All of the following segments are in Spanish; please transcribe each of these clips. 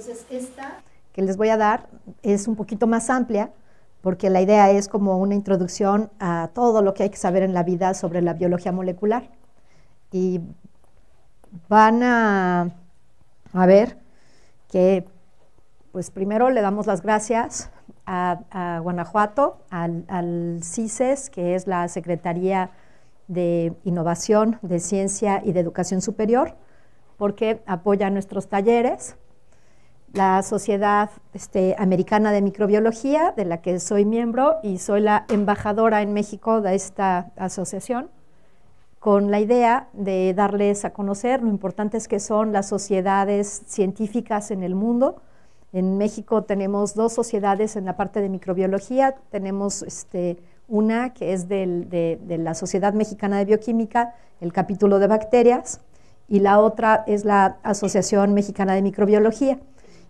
Entonces, esta que les voy a dar es un poquito más amplia porque la idea es como una introducción a todo lo que hay que saber en la vida sobre la biología molecular. Y van a, ver que, pues primero le damos las gracias a, Guanajuato, al, al CICES, e que es la Secretaría de Innovación, de Ciencia y de Educación Superior, porque apoya nuestros talleres la Sociedad este, Americana de Microbiología, de la que soy miembro y soy la embajadora en México de esta asociación, con la idea de darles a conocer lo importantes que son las sociedades científicas en el mundo. En México tenemos dos sociedades en la parte de microbiología, tenemos este, una que es de la Sociedad Mexicana de Bioquímica, el capítulo de bacterias, y la otra es la Asociación Mexicana de Microbiología.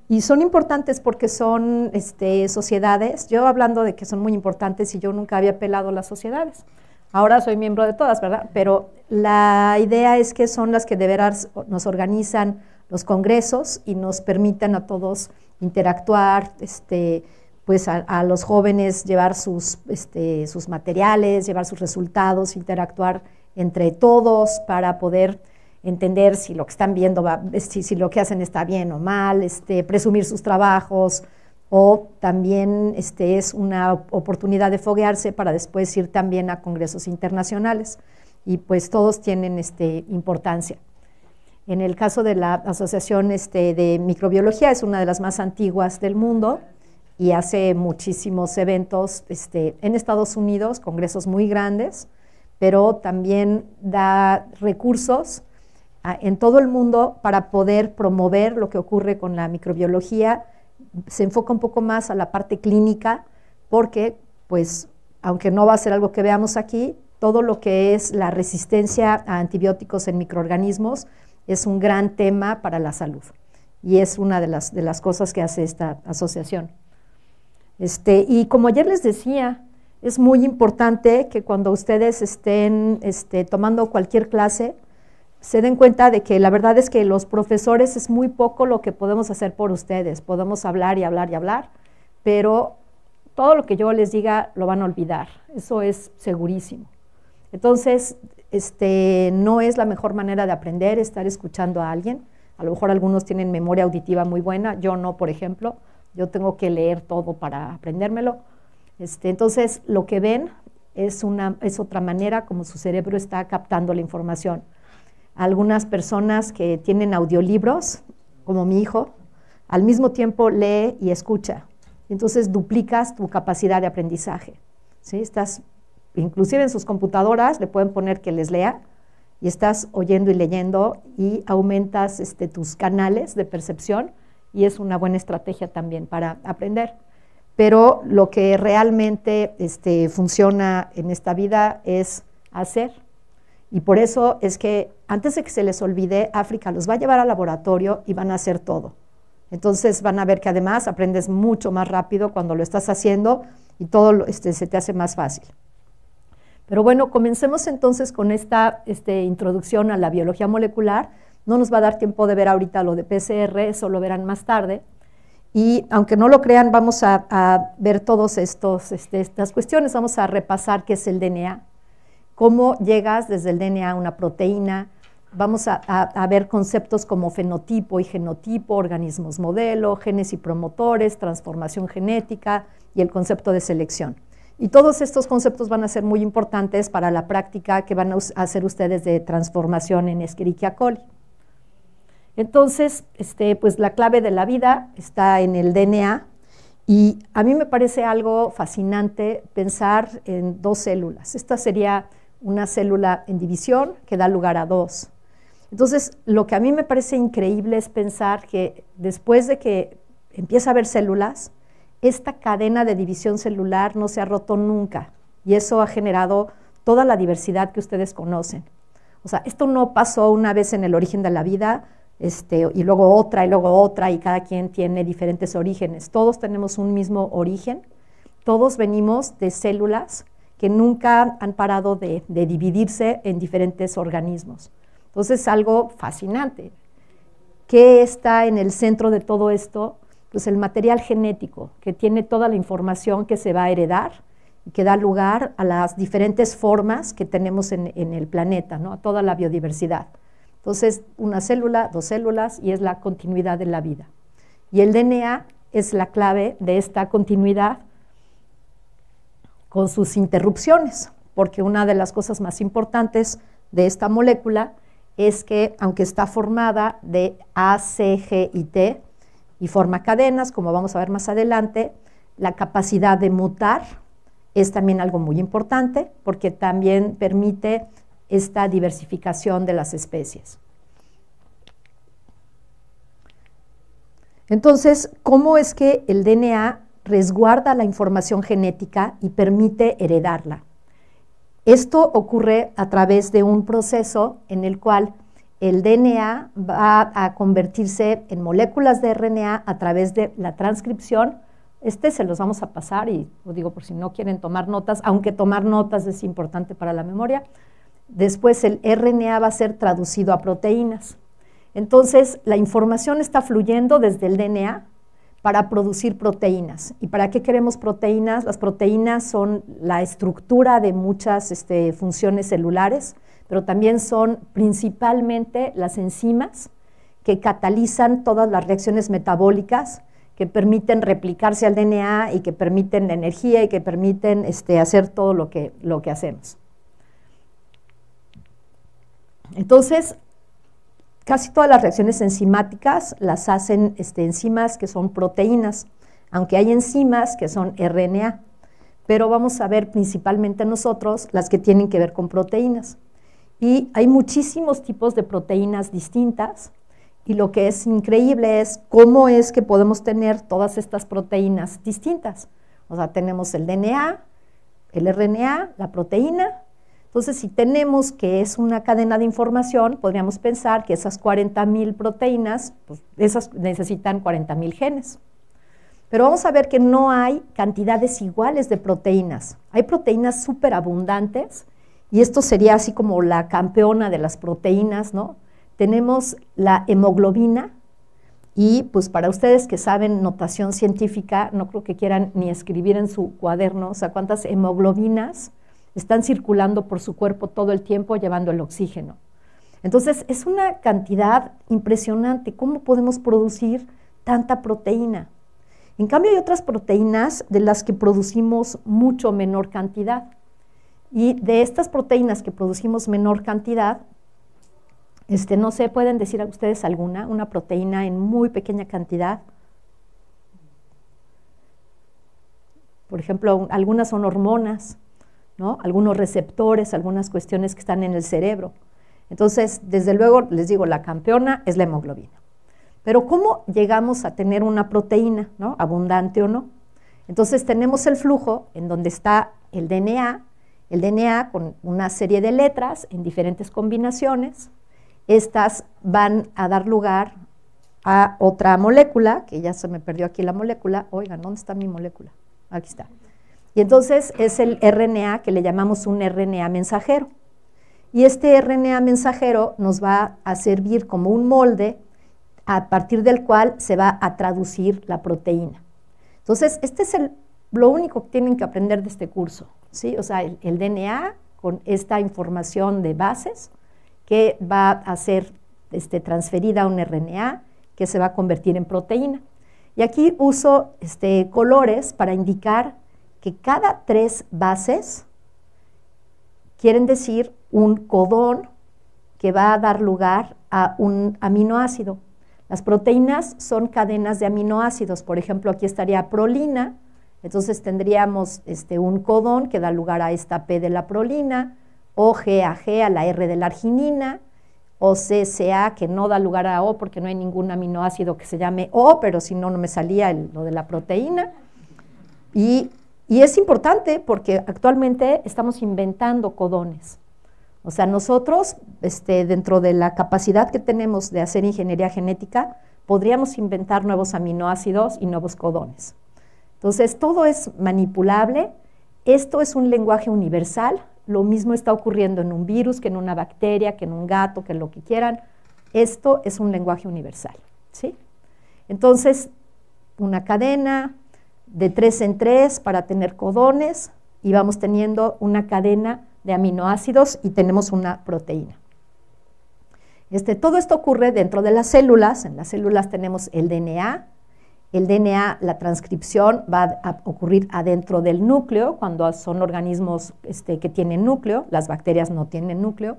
Y son importantes porque son este, sociedades. Yo hablando de que son muy importantes y yo nunca había pelado las sociedades. Ahora soy miembro de todas, ¿verdad? Pero la idea es que son las que de nos organizan los congresos y nos permitan a todos interactuar, este, pues a, a, los jóvenes llevar sus, este, sus materiales, llevar sus resultados, interactuar entre todos para poder entender si lo que están viendo, si, lo que hacen está bien o mal, este, presumir sus trabajos, o también este, es una oportunidad de foguearse para después ir también a congresos internacionales. Y pues todos tienen este, importancia. En el caso de la Asociación de Microbiología, es una de las más antiguas del mundo y hace muchísimos eventos este, en Estados Unidos, congresos muy grandes, pero también da recursos en todo el mundo para poder promover lo que ocurre con la microbiología. Se enfoca un poco más a la parte clínica porque, pues, aunque no va a ser algo que veamos aquí, todo lo que es la resistencia a antibióticos en microorganismos es un gran tema para la salud y es una de las, cosas que hace esta asociación. Este, y como ayer les decía, es muy importante que cuando ustedes estén este, tomando cualquier clase, se den cuenta de que la verdad es que los profesores es muy poco lo que podemos hacer por ustedes. Podemos hablar y hablar y hablar, pero todo lo que yo les diga lo van a olvidar. Eso es segurísimo. Entonces, este, no es la mejor manera de aprender estar escuchando a alguien. A lo mejor algunos tienen memoria auditiva muy buena, yo no, por ejemplo. Yo tengo que leer todo para aprendérmelo. Este, entonces, lo que ven es, una, es otra manera como su cerebro está captando la información algunas personas que tienen audiolibros, como mi hijo, al mismo tiempo lee y escucha. Entonces duplicas tu capacidad de aprendizaje. ¿sí? Estás, inclusive en sus computadoras le pueden poner que les lea y estás oyendo y leyendo y aumentas este, tus canales de percepción y es una buena estrategia también para aprender. Pero lo que realmente este, funciona en esta vida es hacer. Y por eso es que antes de que se les olvide, África los va a llevar al laboratorio y van a hacer todo. Entonces van a ver que además aprendes mucho más rápido cuando lo estás haciendo y todo este, se te hace más fácil. Pero bueno, comencemos entonces con esta este, introducción a la biología molecular. No nos va a dar tiempo de ver ahorita lo de PCR, eso lo verán más tarde. Y aunque no lo crean, vamos a, ver todas este, estas cuestiones, vamos a repasar qué es el DNA, cómo llegas desde el DNA a una proteína. Vamos a, ver conceptos como fenotipo y genotipo, organismos modelo, genes y promotores, transformación genética y el concepto de selección. Y todos estos conceptos van a ser muy importantes para la práctica que van a hacer ustedes de transformación en Escherichia coli. Entonces, este, pues la clave de la vida está en el DNA y a mí me parece algo fascinante pensar en dos células. Esta sería una célula en división que da lugar a dos. Entonces, lo que a mí me parece increíble es pensar que después de que empieza a haber células, esta cadena de división celular no se ha roto nunca y eso ha generado toda la diversidad que ustedes conocen. O sea, esto no pasó una vez en el origen de la vida este, y luego otra y luego otra y cada quien tiene diferentes orígenes. Todos tenemos un mismo origen, todos venimos de células que nunca han parado de, dividirse en diferentes organismos. Entonces, algo fascinante. ¿Qué está en el centro de todo esto? Pues el material genético, que tiene toda la información que se va a heredar y que da lugar a las diferentes formas que tenemos en, el planeta, ¿no? a toda la biodiversidad. Entonces, una célula, dos células, y es la continuidad de la vida. Y el DNA es la clave de esta continuidad con sus interrupciones, porque una de las cosas más importantes de esta molécula es que, aunque está formada de A, C, G y T, y forma cadenas, como vamos a ver más adelante, la capacidad de mutar es también algo muy importante, porque también permite esta diversificación de las especies. Entonces, ¿cómo es que el DNA resguarda la información genética y permite heredarla. Esto ocurre a través de un proceso en el cual el DNA va a convertirse en moléculas de RNA a través de la transcripción. Este se los vamos a pasar y lo digo por si no quieren tomar notas, aunque tomar notas es importante para la memoria. Después el RNA va a ser traducido a proteínas. Entonces la información está fluyendo desde el DNA para producir proteínas. ¿Y para qué queremos proteínas? Las proteínas son la estructura de muchas este, funciones celulares, pero también son principalmente las enzimas que catalizan todas las reacciones metabólicas que permiten replicarse al DNA y que permiten la energía y que permiten este, hacer todo lo que, lo que hacemos. Entonces, Casi todas las reacciones enzimáticas las hacen este, enzimas que son proteínas, aunque hay enzimas que son RNA, pero vamos a ver principalmente nosotros las que tienen que ver con proteínas. Y hay muchísimos tipos de proteínas distintas y lo que es increíble es cómo es que podemos tener todas estas proteínas distintas. O sea, tenemos el DNA, el RNA, la proteína entonces, si tenemos que es una cadena de información, podríamos pensar que esas 40.000 proteínas, pues esas necesitan 40.000 genes. Pero vamos a ver que no hay cantidades iguales de proteínas. Hay proteínas súper abundantes y esto sería así como la campeona de las proteínas, ¿no? Tenemos la hemoglobina y pues para ustedes que saben notación científica, no creo que quieran ni escribir en su cuaderno, o sea, cuántas hemoglobinas están circulando por su cuerpo todo el tiempo llevando el oxígeno. Entonces es una cantidad impresionante. ¿Cómo podemos producir tanta proteína? En cambio hay otras proteínas de las que producimos mucho menor cantidad. Y de estas proteínas que producimos menor cantidad, este, no sé, pueden decir a ustedes alguna, una proteína en muy pequeña cantidad. Por ejemplo, algunas son hormonas, algunos receptores, algunas cuestiones que están en el cerebro. Entonces, desde luego, les digo, la campeona es la hemoglobina. Pero ¿cómo llegamos a tener una proteína, abundante o no? Entonces tenemos el flujo en donde está el DNA, el DNA con una serie de letras en diferentes combinaciones. Estas van a dar lugar a otra molécula, que ya se me perdió aquí la molécula. Oigan, ¿dónde está mi molécula? Aquí está y entonces es el RNA que le llamamos un RNA mensajero. Y este RNA mensajero nos va a servir como un molde a partir del cual se va a traducir la proteína. Entonces, este es lo único que tienen que aprender de este curso, ¿sí? O sea, el, DNA con esta información de bases que va a ser este, transferida a un RNA que se va a convertir en proteína. Y aquí uso este, colores para indicar que cada tres bases quieren decir un codón que va a dar lugar a un aminoácido. Las proteínas son cadenas de aminoácidos. Por ejemplo, aquí estaría prolina, entonces tendríamos este, un codón que da lugar a esta P de la prolina, o G a la R de la arginina, o A que no da lugar a O porque no hay ningún aminoácido que se llame O, pero si no, no me salía el, lo de la proteína. Y y es importante porque actualmente estamos inventando codones. O sea, nosotros, este, dentro de la capacidad que tenemos de hacer ingeniería genética, podríamos inventar nuevos aminoácidos y nuevos codones. Entonces, todo es manipulable. Esto es un lenguaje universal. Lo mismo está ocurriendo en un virus, que en una bacteria, que en un gato, que en lo que quieran. Esto es un lenguaje universal. ¿sí? Entonces, una cadena, de tres en tres para tener codones y vamos teniendo una cadena de aminoácidos y tenemos una proteína. Este, todo esto ocurre dentro de las células. En las células tenemos el DNA. El DNA, la transcripción va a ocurrir adentro del núcleo, cuando son organismos este, que tienen núcleo, las bacterias no tienen núcleo.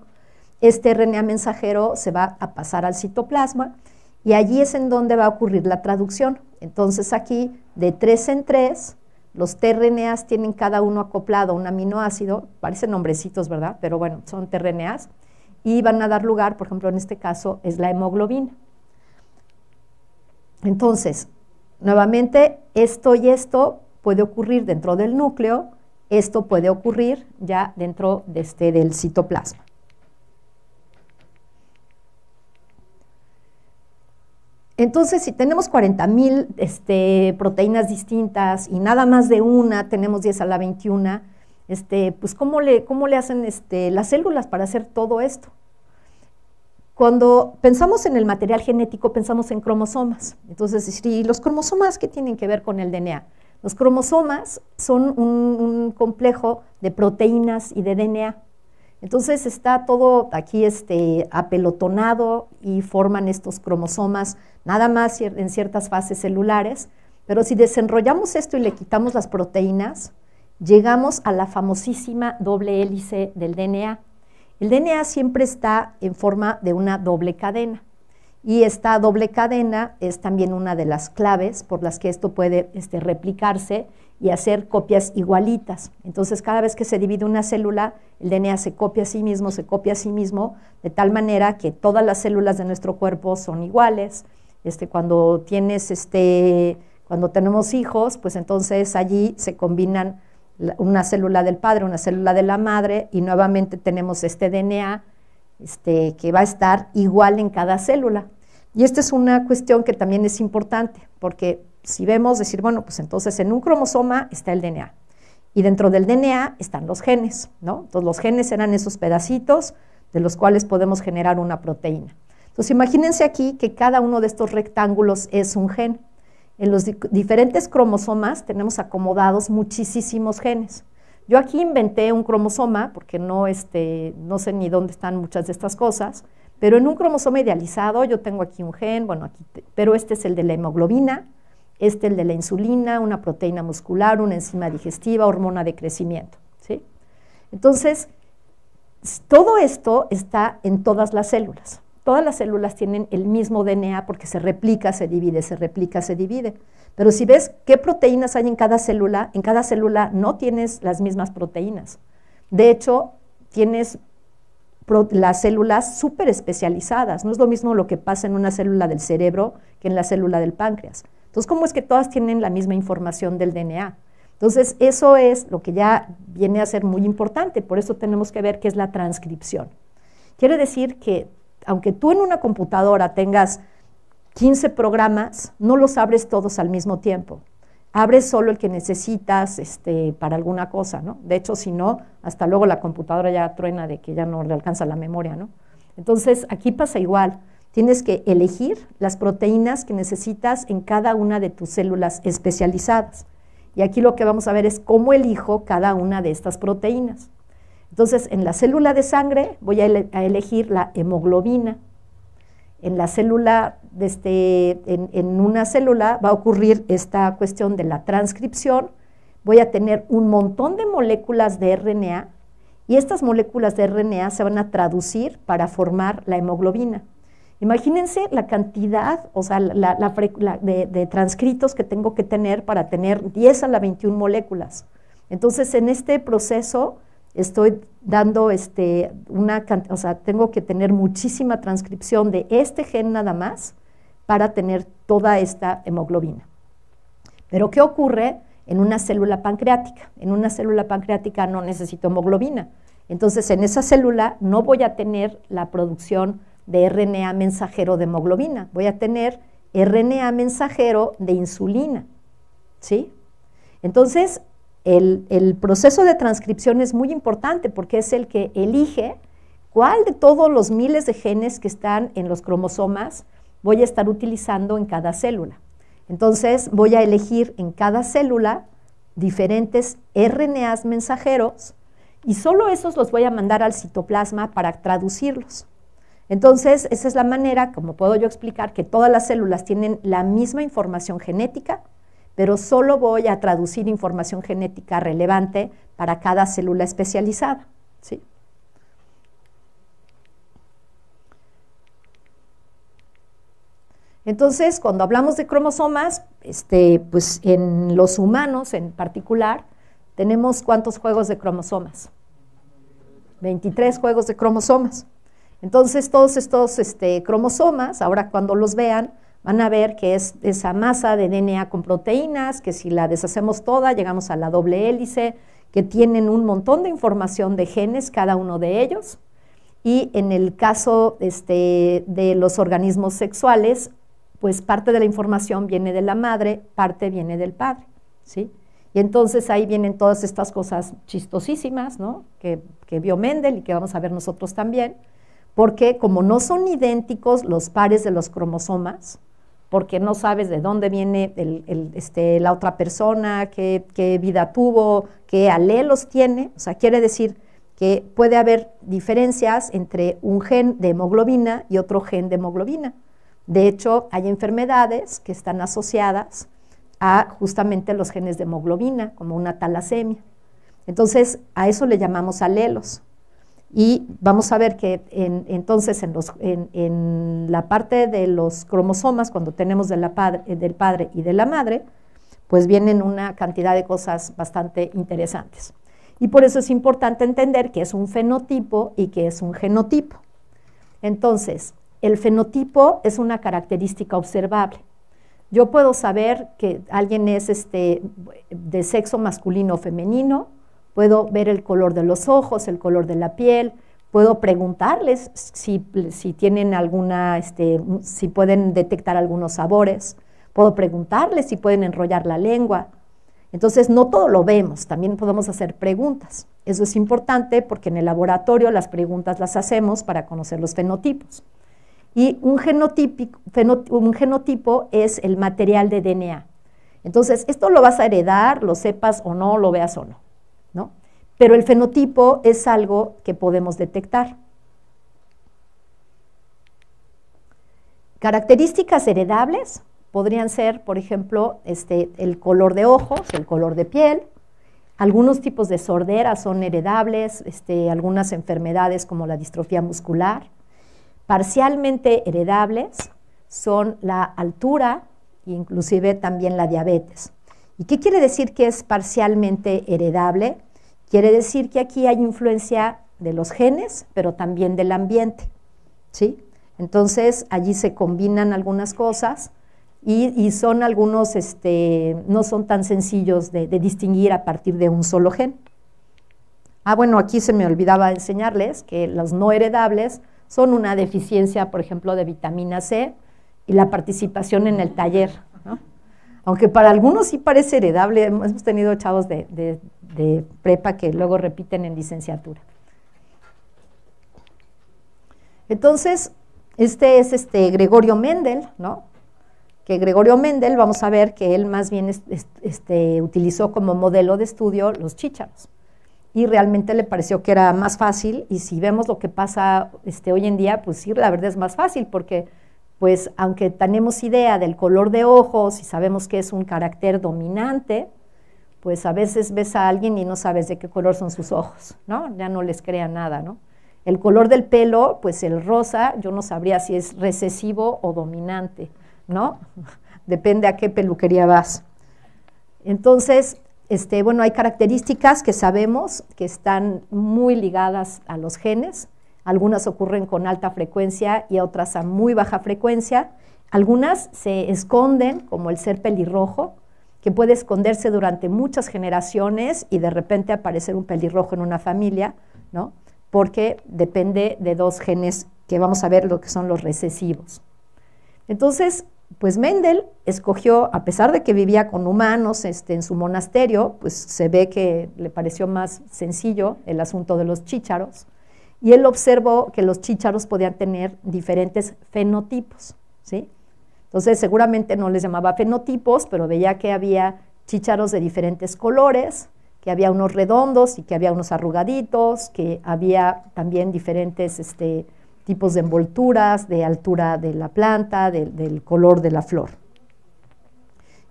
Este RNA mensajero se va a pasar al citoplasma y allí es en donde va a ocurrir la traducción. Entonces aquí, de tres en tres, los TRNAs tienen cada uno acoplado un aminoácido, parecen nombrecitos, ¿verdad? Pero bueno, son TRNAs, y van a dar lugar, por ejemplo, en este caso es la hemoglobina. Entonces, nuevamente, esto y esto puede ocurrir dentro del núcleo, esto puede ocurrir ya dentro de este, del citoplasma. Entonces, si tenemos 40.000 este, proteínas distintas y nada más de una, tenemos 10 a la 21, este, pues ¿cómo le, hacen este, las células para hacer todo esto? Cuando pensamos en el material genético, pensamos en cromosomas. Entonces, ¿y los cromosomas, ¿qué tienen que ver con el DNA? Los cromosomas son un complejo de proteínas y de DNA. Entonces está todo aquí este, apelotonado y forman estos cromosomas nada más en ciertas fases celulares, pero si desenrollamos esto y le quitamos las proteínas, llegamos a la famosísima doble hélice del DNA. El DNA siempre está en forma de una doble cadena. Y esta doble cadena es también una de las claves por las que esto puede este, replicarse y hacer copias igualitas. Entonces, cada vez que se divide una célula, el DNA se copia a sí mismo, se copia a sí mismo, de tal manera que todas las células de nuestro cuerpo son iguales. Este, cuando tienes este, cuando tenemos hijos, pues entonces allí se combinan una célula del padre, una célula de la madre, y nuevamente tenemos este DNA este, que va a estar igual en cada célula. Y esta es una cuestión que también es importante, porque si vemos decir, bueno, pues entonces en un cromosoma está el DNA y dentro del DNA están los genes, ¿no? Entonces los genes eran esos pedacitos de los cuales podemos generar una proteína. Entonces imagínense aquí que cada uno de estos rectángulos es un gen. En los diferentes cromosomas tenemos acomodados muchísimos genes. Yo aquí inventé un cromosoma, porque no, este, no sé ni dónde están muchas de estas cosas, pero en un cromosoma idealizado yo tengo aquí un gen, bueno, pero este es el de la hemoglobina, este el de la insulina, una proteína muscular, una enzima digestiva, hormona de crecimiento. Entonces, todo esto está en todas las células. Todas las células tienen el mismo DNA porque se replica, se divide, se replica, se divide. Pero si ves qué proteínas hay en cada célula, en cada célula no tienes las mismas proteínas. De hecho, tienes las células súper especializadas. No es lo mismo lo que pasa en una célula del cerebro que en la célula del páncreas. Entonces, ¿cómo es que todas tienen la misma información del DNA? Entonces, eso es lo que ya viene a ser muy importante. Por eso tenemos que ver qué es la transcripción. Quiere decir que, aunque tú en una computadora tengas 15 programas, no los abres todos al mismo tiempo. Abres solo el que necesitas este, para alguna cosa, ¿no? De hecho, si no, hasta luego la computadora ya truena de que ya no le alcanza la memoria, ¿no? Entonces, aquí pasa igual. Tienes que elegir las proteínas que necesitas en cada una de tus células especializadas. Y aquí lo que vamos a ver es cómo elijo cada una de estas proteínas. Entonces, en la célula de sangre voy a, a elegir la hemoglobina. En la célula este, en, una célula va a ocurrir esta cuestión de la transcripción, voy a tener un montón de moléculas de RNA y estas moléculas de RNA se van a traducir para formar la hemoglobina. Imagínense la cantidad, o sea, de, transcritos que tengo que tener para tener 10 a la 21 moléculas. Entonces, en este proceso estoy dando este, una o sea, tengo que tener muchísima transcripción de este gen nada más para tener toda esta hemoglobina. Pero ¿qué ocurre en una célula pancreática? En una célula pancreática no necesito hemoglobina. Entonces, en esa célula no voy a tener la producción de RNA mensajero de hemoglobina, voy a tener RNA mensajero de insulina. ¿Sí? Entonces, el, proceso de transcripción es muy importante porque es el que elige cuál de todos los miles de genes que están en los cromosomas voy a estar utilizando en cada célula. Entonces voy a elegir en cada célula diferentes RNAs mensajeros y solo esos los voy a mandar al citoplasma para traducirlos. Entonces, esa es la manera, como puedo yo explicar, que todas las células tienen la misma información genética, pero solo voy a traducir información genética relevante para cada célula especializada. ¿sí? Entonces, cuando hablamos de cromosomas, este, pues en los humanos en particular, tenemos cuántos juegos de cromosomas? 23 juegos de cromosomas. Entonces, todos estos este, cromosomas, ahora cuando los vean, van a ver que es esa masa de DNA con proteínas, que si la deshacemos toda, llegamos a la doble hélice, que tienen un montón de información de genes, cada uno de ellos. Y en el caso este, de los organismos sexuales, pues parte de la información viene de la madre, parte viene del padre, ¿sí? Y entonces ahí vienen todas estas cosas chistosísimas, ¿no? Que, que vio Mendel y que vamos a ver nosotros también, porque como no son idénticos los pares de los cromosomas, porque no sabes de dónde viene este, la otra persona, qué, vida tuvo, qué alelos tiene. O sea, quiere decir que puede haber diferencias entre un gen de hemoglobina y otro gen de hemoglobina. De hecho, hay enfermedades que están asociadas a justamente los genes de hemoglobina, como una talasemia. Entonces, a eso le llamamos alelos. Y vamos a ver que entonces en, la parte de los cromosomas, cuando tenemos eh, del padre y de la madre, pues vienen una cantidad de cosas bastante interesantes. Y por eso es importante entender que es un fenotipo y que es un genotipo. Entonces, el fenotipo es una característica observable. Yo puedo saber que alguien es este, de sexo masculino o femenino, puedo ver el color de los ojos, el color de la piel, puedo preguntarles si, tienen alguna, este, si pueden detectar algunos sabores, puedo preguntarles si pueden enrollar la lengua. Entonces, no todo lo vemos, también podemos hacer preguntas. Eso es importante porque en el laboratorio las preguntas las hacemos para conocer los fenotipos. Y un, genotipo, es el material de DNA. Entonces, esto lo vas a heredar, lo sepas o no, lo veas o no, ¿no? Pero el fenotipo es algo que podemos detectar. Características heredables podrían ser, por ejemplo, este, el color de ojos, el color de piel. Algunos tipos de sordera son heredables, este, algunas enfermedades como la distrofia muscular. Parcialmente heredables son la altura e inclusive también la diabetes. ¿Y qué quiere decir que es parcialmente heredable? Quiere decir que aquí hay influencia de los genes, pero también del ambiente. ¿sí? Entonces, allí se combinan algunas cosas y, son algunos, este, no son tan sencillos de, de, distinguir a partir de un solo gen. Ah, bueno, aquí se me olvidaba enseñarles que los no heredables son una deficiencia, por ejemplo, de vitamina C y la participación en el taller. Aunque para algunos sí parece heredable, hemos tenido chavos de, prepa que luego repiten en licenciatura. Entonces, este es este Gregorio Mendel, ¿no? que Gregorio Mendel, vamos a ver que él más bien este, utilizó como modelo de estudio los chícharos y realmente le pareció que era más fácil y si vemos lo que pasa este, hoy en día, pues sí, la verdad es más fácil porque pues aunque tenemos idea del color de ojos y sabemos que es un carácter dominante, pues a veces ves a alguien y no sabes de qué color son sus ojos, ¿no? Ya no les crea nada, ¿no? El color del pelo, pues el rosa, yo no sabría si es recesivo o dominante, ¿no? Depende a qué peluquería vas. Entonces, este, bueno, hay características que sabemos que están muy ligadas a los genes. Algunas ocurren con alta frecuencia y otras a muy baja frecuencia. Algunas se esconden, como el ser pelirrojo, que puede esconderse durante muchas generaciones y de repente aparecer un pelirrojo en una familia, ¿no? porque depende de dos genes que vamos a ver lo que son los recesivos. Entonces, pues Mendel escogió, a pesar de que vivía con humanos este, en su monasterio, pues se ve que le pareció más sencillo el asunto de los chícharos, y él observó que los chícharos podían tener diferentes fenotipos, ¿sí? Entonces seguramente no les llamaba fenotipos, pero veía que había chícharos de diferentes colores, que había unos redondos y que había unos arrugaditos, que había también diferentes... Este, tipos de envolturas, de altura de la planta, del color de la flor.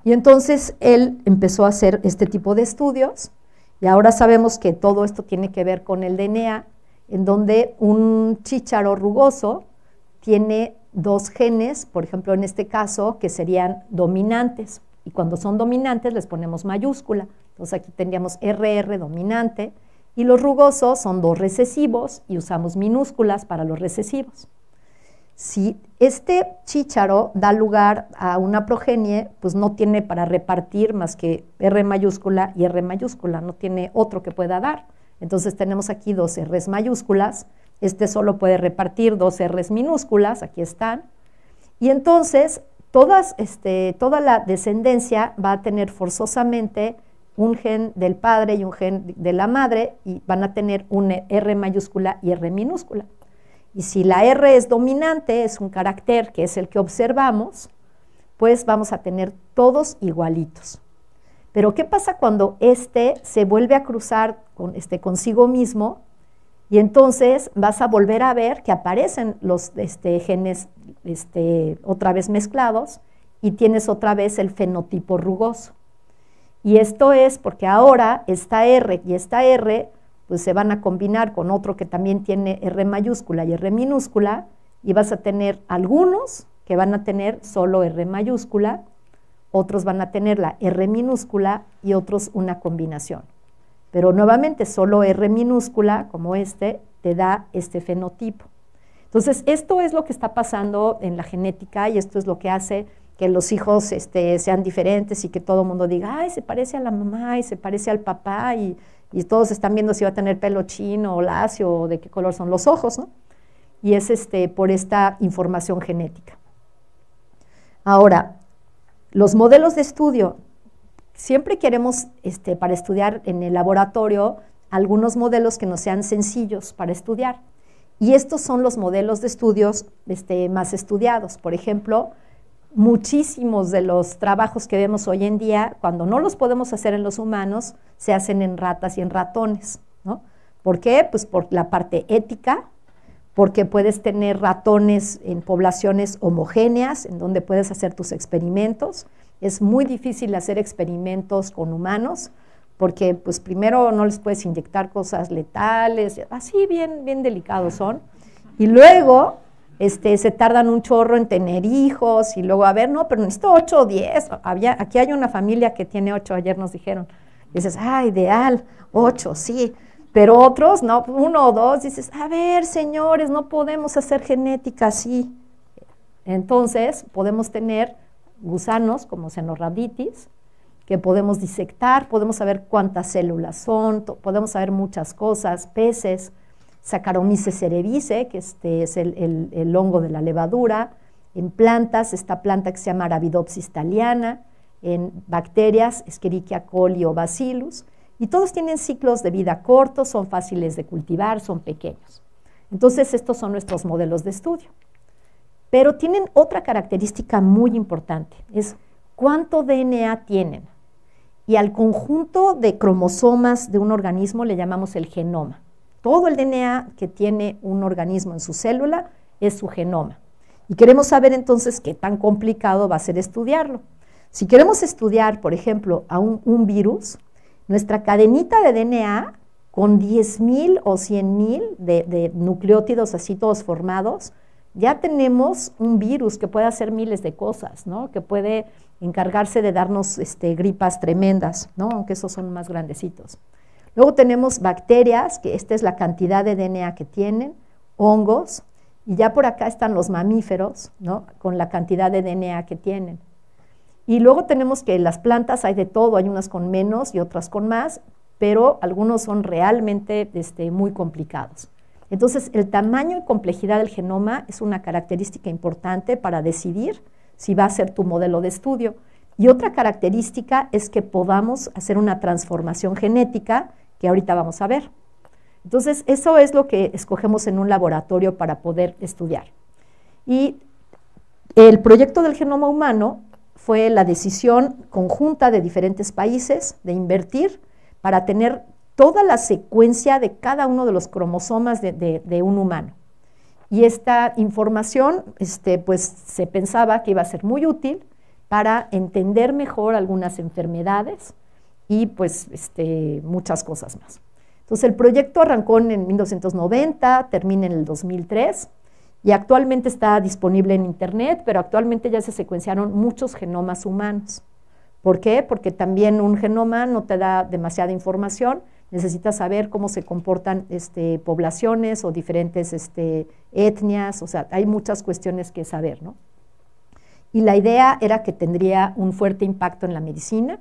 Y entonces él empezó a hacer este tipo de estudios y ahora sabemos que todo esto tiene que ver con el DNA, en donde un chícharo rugoso tiene dos genes, por ejemplo en este caso, que serían dominantes. Y cuando son dominantes les ponemos mayúscula. Entonces aquí tendríamos RR dominante, y los rugosos son dos recesivos y usamos minúsculas para los recesivos. Si este chícharo da lugar a una progenie, pues no tiene para repartir más que R mayúscula y R mayúscula, no tiene otro que pueda dar. Entonces tenemos aquí dos R mayúsculas, este solo puede repartir dos R minúsculas, aquí están. Y entonces todas, este, toda la descendencia va a tener forzosamente un gen del padre y un gen de la madre y van a tener una R mayúscula y R minúscula. Y si la R es dominante, es un carácter que es el que observamos, pues vamos a tener todos igualitos. Pero ¿qué pasa cuando este se vuelve a cruzar con este consigo mismo? Y entonces vas a volver a ver que aparecen los este, genes este, otra vez mezclados y tienes otra vez el fenotipo rugoso. Y esto es porque ahora esta R y esta R pues se van a combinar con otro que también tiene R mayúscula y R minúscula y vas a tener algunos que van a tener solo R mayúscula, otros van a tener la R minúscula y otros una combinación. Pero nuevamente solo R minúscula como este te da este fenotipo. Entonces, esto es lo que está pasando en la genética y esto es lo que hace que los hijos este, sean diferentes y que todo el mundo diga, ay, se parece a la mamá y se parece al papá y, todos están viendo si va a tener pelo chino o lacio o de qué color son los ojos, ¿no? Y es este, por esta información genética. Ahora, los modelos de estudio. Siempre queremos, este, para estudiar en el laboratorio, algunos modelos que nos sean sencillos para estudiar. Y estos son los modelos de estudios más estudiados. Por ejemplo, muchísimos de los trabajos que vemos hoy en día, cuando no los podemos hacer en los humanos, se hacen en ratas y en ratones. ¿no? ¿Por qué? Pues por la parte ética, porque puedes tener ratones en poblaciones homogéneas, en donde puedes hacer tus experimentos. Es muy difícil hacer experimentos con humanos, porque pues primero no les puedes inyectar cosas letales, así bien, bien delicados son. Y luego este, se tardan un chorro en tener hijos y luego, a ver, no, pero necesito ocho o diez. aquí hay una familia que tiene ocho, ayer nos dijeron. dices, ah, ideal, ocho, sí. Pero otros, no, uno o dos, dices, a ver, señores, no podemos hacer genética así. Entonces, podemos tener gusanos como cenorraditis, que podemos disectar, podemos saber cuántas células son, podemos saber muchas cosas, peces, Saccharomyces cerevisiae, que este es el, el, hongo de la levadura, en plantas, esta planta que se llama Arabidopsis thaliana, en bacterias, Escherichia coli o Bacillus, y todos tienen ciclos de vida cortos, son fáciles de cultivar, son pequeños. Entonces, estos son nuestros modelos de estudio. Pero tienen otra característica muy importante, es cuánto DNA tienen. Y al conjunto de cromosomas de un organismo le llamamos el genoma todo el DNA que tiene un organismo en su célula es su genoma. Y queremos saber entonces qué tan complicado va a ser estudiarlo. Si queremos estudiar, por ejemplo, a un, virus, nuestra cadenita de DNA con 10.000 o 100.000 de, nucleótidos así todos formados, ya tenemos un virus que puede hacer miles de cosas, que puede encargarse de darnos este, gripas tremendas, aunque esos son más grandecitos. Luego tenemos bacterias, que esta es la cantidad de DNA que tienen, hongos, y ya por acá están los mamíferos, ¿no? con la cantidad de DNA que tienen. Y luego tenemos que las plantas hay de todo, hay unas con menos y otras con más, pero algunos son realmente este, muy complicados. Entonces, el tamaño y complejidad del genoma es una característica importante para decidir si va a ser tu modelo de estudio. Y otra característica es que podamos hacer una transformación genética que ahorita vamos a ver. Entonces, eso es lo que escogemos en un laboratorio para poder estudiar. Y el proyecto del genoma humano fue la decisión conjunta de diferentes países de invertir para tener toda la secuencia de cada uno de los cromosomas de, un humano. Y esta información, este, pues se pensaba que iba a ser muy útil para entender mejor algunas enfermedades, y pues este, muchas cosas más. Entonces el proyecto arrancó en 1990, termina en el 2003 y actualmente está disponible en Internet, pero actualmente ya se secuenciaron muchos genomas humanos. ¿Por qué? Porque también un genoma no te da demasiada información, necesitas saber cómo se comportan este, poblaciones o diferentes este, etnias, o sea, hay muchas cuestiones que saber, ¿no? Y la idea era que tendría un fuerte impacto en la medicina,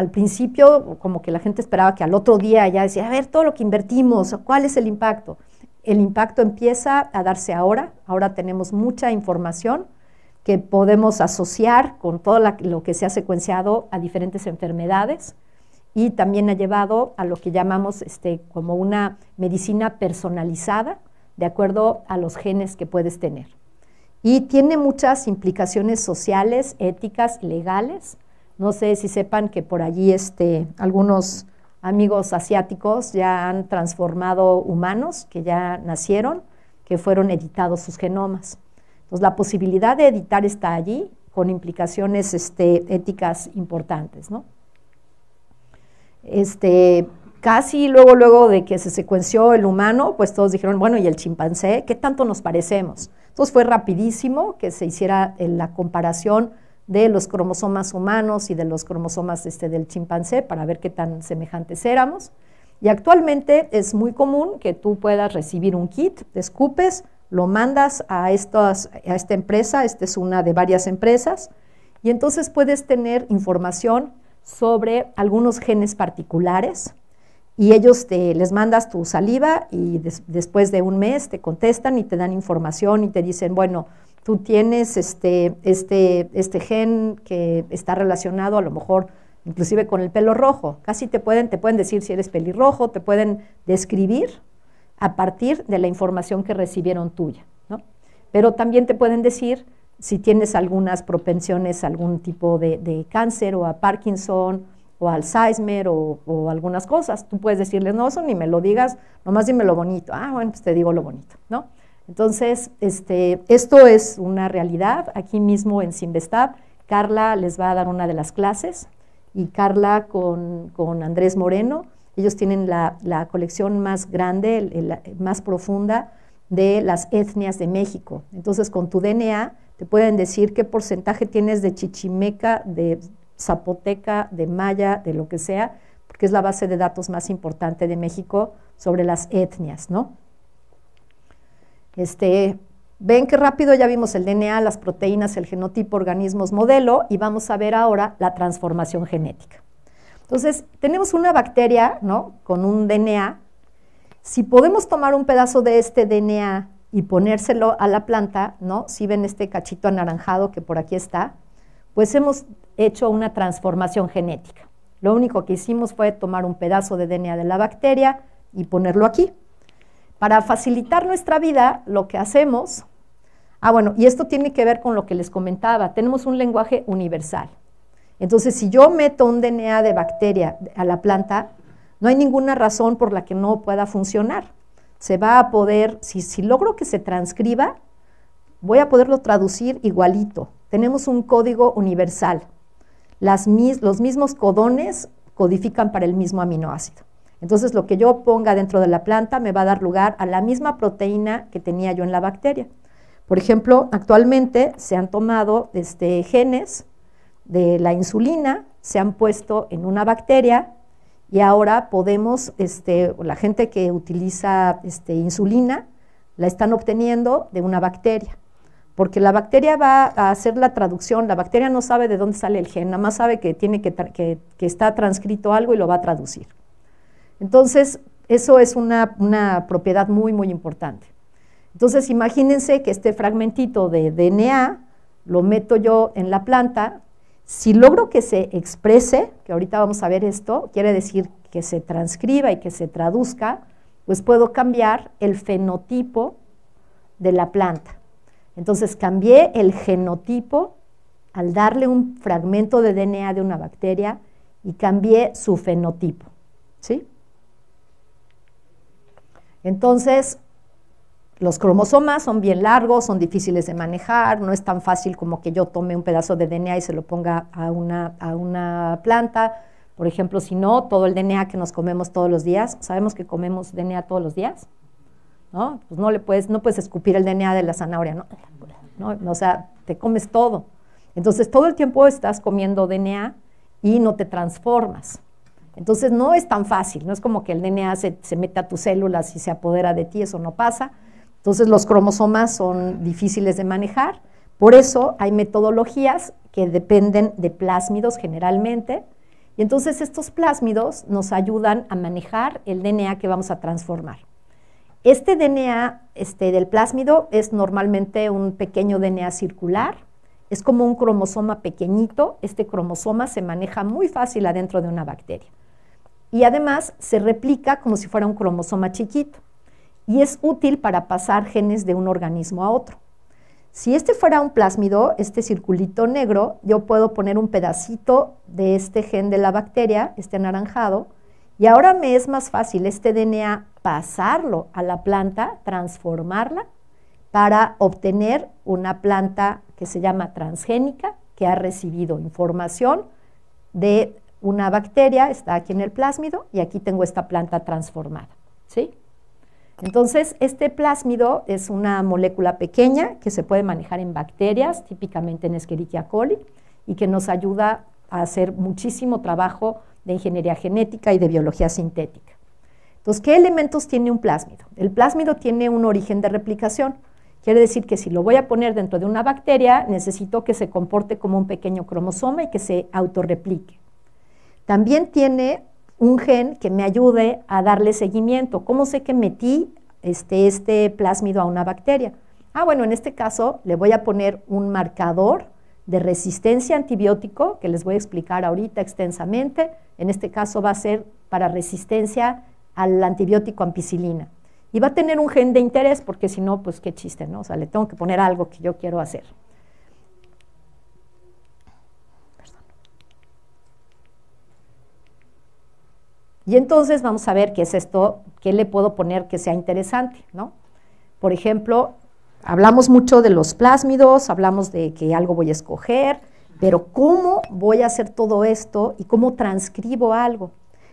al principio como que la gente esperaba que al otro día ya decía, a ver, todo lo que invertimos, ¿cuál es el impacto? El impacto empieza a darse ahora, ahora tenemos mucha información que podemos asociar con todo lo que se ha secuenciado a diferentes enfermedades y también ha llevado a lo que llamamos este, como una medicina personalizada de acuerdo a los genes que puedes tener. Y tiene muchas implicaciones sociales, éticas, legales, no sé si sepan que por allí este, algunos amigos asiáticos ya han transformado humanos que ya nacieron, que fueron editados sus genomas. Entonces, la posibilidad de editar está allí con implicaciones este, éticas importantes. ¿no? Este, casi luego, luego de que se secuenció el humano, pues todos dijeron, bueno, ¿y el chimpancé? ¿Qué tanto nos parecemos? Entonces fue rapidísimo que se hiciera eh, la comparación de los cromosomas humanos y de los cromosomas este, del chimpancé para ver qué tan semejantes éramos. Y actualmente es muy común que tú puedas recibir un kit, te escupes, lo mandas a, a esta empresa, esta es una de varias empresas, y entonces puedes tener información sobre algunos genes particulares y ellos te, les mandas tu saliva y después de un mes te contestan y te dan información y te dicen, bueno, tú tienes este, este, este, gen que está relacionado a lo mejor inclusive con el pelo rojo. Casi te pueden, decir si eres pelirrojo, te pueden describir a partir de la información que recibieron tuya. ¿no? Pero también te pueden decir si tienes algunas propensiones a algún tipo de, cáncer o a Parkinson o Alzheimer o, algunas cosas. Tú puedes decirle, no, eso ni me lo digas, nomás dime lo bonito. Ah, bueno, pues te digo lo bonito, ¿no? Entonces, este, esto es una realidad. Aquí mismo en Simbestad, Carla les va a dar una de las clases y Carla con, Andrés Moreno, ellos tienen la, colección más grande, más profunda de las etnias de México. Entonces, con tu DNA te pueden decir qué porcentaje tienes de chichimeca, de zapoteca, de maya, de lo que sea, porque es la base de datos más importante de México sobre las etnias, ¿no? Este, Ven qué rápido ya vimos el DNA, las proteínas, el genotipo, organismos, modelo y vamos a ver ahora la transformación genética. Entonces, tenemos una bacteria ¿no? con un DNA. Si podemos tomar un pedazo de este DNA y ponérselo a la planta, ¿no? si ven este cachito anaranjado que por aquí está, pues hemos hecho una transformación genética. Lo único que hicimos fue tomar un pedazo de DNA de la bacteria y ponerlo aquí. Para facilitar nuestra vida, lo que hacemos, ah bueno, y esto tiene que ver con lo que les comentaba, tenemos un lenguaje universal. Entonces, si yo meto un DNA de bacteria a la planta, no hay ninguna razón por la que no pueda funcionar. Se va a poder, si, logro que se transcriba, voy a poderlo traducir igualito. Tenemos un código universal. los mismos codones codifican para el mismo aminoácido. Entonces lo que yo ponga dentro de la planta me va a dar lugar a la misma proteína que tenía yo en la bacteria. Por ejemplo, actualmente se han tomado este, genes de la insulina, se han puesto en una bacteria y ahora podemos, este, la gente que utiliza este, insulina, la están obteniendo de una bacteria porque la bacteria va a hacer la traducción, la bacteria no sabe de dónde sale el gen, nada más sabe que, tiene que está transcrito algo y lo va a traducir. Entonces, eso es una, propiedad muy, muy importante. Entonces, imagínense que este fragmentito de DNA lo meto yo en la planta. Si logro que se exprese, que ahorita vamos a ver esto, quiere decir que se transcriba y que se traduzca, pues puedo cambiar el fenotipo de la planta. Entonces cambié el genotipo al darle un fragmento de DNA de una bacteria y cambié su fenotipo. ¿Sí? Entonces, los cromosomas son bien largos, son difíciles de manejar, no es tan fácil como que yo tome un pedazo de DNA y se lo ponga a una, planta. Por ejemplo, si no, todo el DNA que nos comemos todos los días, sabemos que comemos DNA todos los días, ¿no? Pues no le puedes, no puedes escupir el DNA de la zanahoria, ¿no? ¿no? O sea, te comes todo. Entonces, todo el tiempo estás comiendo DNA y no te transformas. Entonces no es tan fácil, no es como que el DNA se, meta a tus células y se apodera de ti, eso no pasa. Entonces los cromosomas son difíciles de manejar, por eso hay metodologías que dependen de plásmidos generalmente, y entonces estos plásmidos nos ayudan a manejar el DNA que vamos a transformar. Este DNA este, del plásmido es normalmente un pequeño DNA circular, es como un cromosoma pequeñito, este cromosoma se maneja muy fácil adentro de una bacteria y además se replica como si fuera un cromosoma chiquito y es útil para pasar genes de un organismo a otro. Si este fuera un plásmido, este circulito negro, yo puedo poner un pedacito de este gen de la bacteria, este anaranjado, y ahora me es más fácil este DNA pasarlo a la planta, transformarla, para obtener una planta que se llama transgénica, que ha recibido información de una bacteria, está aquí en el plásmido y aquí tengo esta planta transformada. ¿sí? Entonces, este plásmido es una molécula pequeña que se puede manejar en bacterias, típicamente en Escherichia coli, y que nos ayuda a hacer muchísimo trabajo de ingeniería genética y de biología sintética. Entonces, ¿qué elementos tiene un plásmido? El plásmido tiene un origen de replicación. Quiere decir que si lo voy a poner dentro de una bacteria, necesito que se comporte como un pequeño cromosoma y que se autorreplique. También tiene un gen que me ayude a darle seguimiento. ¿Cómo sé que metí este, este, plásmido a una bacteria? Ah, bueno, en este caso le voy a poner un marcador de resistencia antibiótico, que les voy a explicar ahorita extensamente. En este caso va a ser para resistencia al antibiótico ampicilina. Y va a tener un gen de interés, porque si no, pues qué chiste, ¿no? O sea, le tengo que poner algo que yo quiero hacer. Y entonces vamos a ver qué es esto, qué le puedo poner que sea interesante, ¿no? Por ejemplo, hablamos mucho de los plásmidos, hablamos de que algo voy a escoger, pero ¿cómo voy a hacer todo esto y cómo transcribo algo?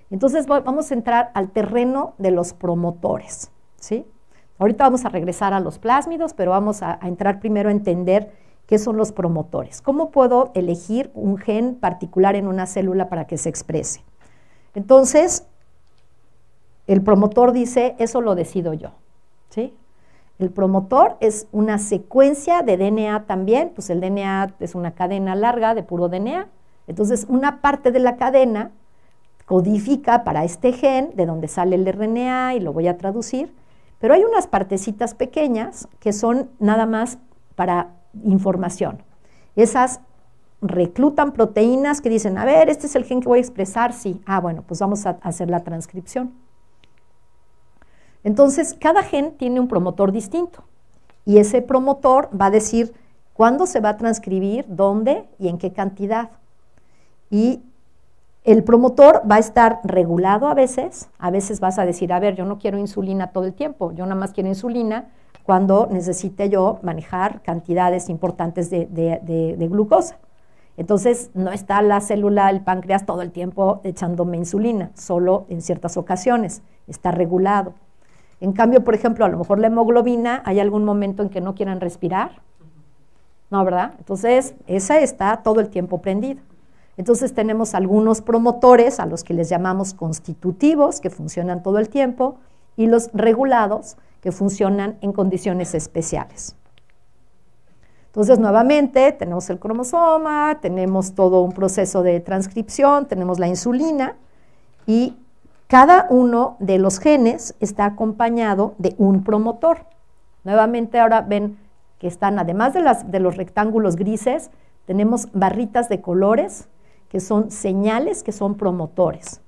Entonces vamos a entrar al terreno de los promotores, ¿sí? Ahorita vamos a regresar a los plásmidos, pero vamos a, a entrar primero a entender qué son los promotores. ¿Cómo puedo elegir un gen particular en una célula para que se exprese? Entonces, el promotor dice, eso lo decido yo, ¿sí? El promotor es una secuencia de DNA también, pues el DNA es una cadena larga de puro DNA, entonces una parte de la cadena codifica para este gen de donde sale el RNA y lo voy a traducir, pero hay unas partecitas pequeñas que son nada más para información. Esas reclutan proteínas que dicen, a ver, este es el gen que voy a expresar, sí. Ah, bueno, pues vamos a hacer la transcripción. Entonces, cada gen tiene un promotor distinto y ese promotor va a decir cuándo se va a transcribir, dónde y en qué cantidad. Y el promotor va a estar regulado a veces, a veces vas a decir, a ver, yo no quiero insulina todo el tiempo, yo nada más quiero insulina cuando necesite yo manejar cantidades importantes de, de glucosa. Entonces, no está la célula del páncreas todo el tiempo echándome insulina, solo en ciertas ocasiones, está regulado. En cambio, por ejemplo, a lo mejor la hemoglobina, hay algún momento en que no quieran respirar, ¿no, verdad? Entonces, esa está todo el tiempo prendida. Entonces tenemos algunos promotores a los que les llamamos constitutivos, que funcionan todo el tiempo, y los regulados, que funcionan en condiciones especiales. Entonces, nuevamente, tenemos el cromosoma, tenemos todo un proceso de transcripción, tenemos la insulina y cada uno de los genes está acompañado de un promotor. Nuevamente, ahora ven que están, además de, de los rectángulos grises, tenemos barritas de colores que son señales que son promotores.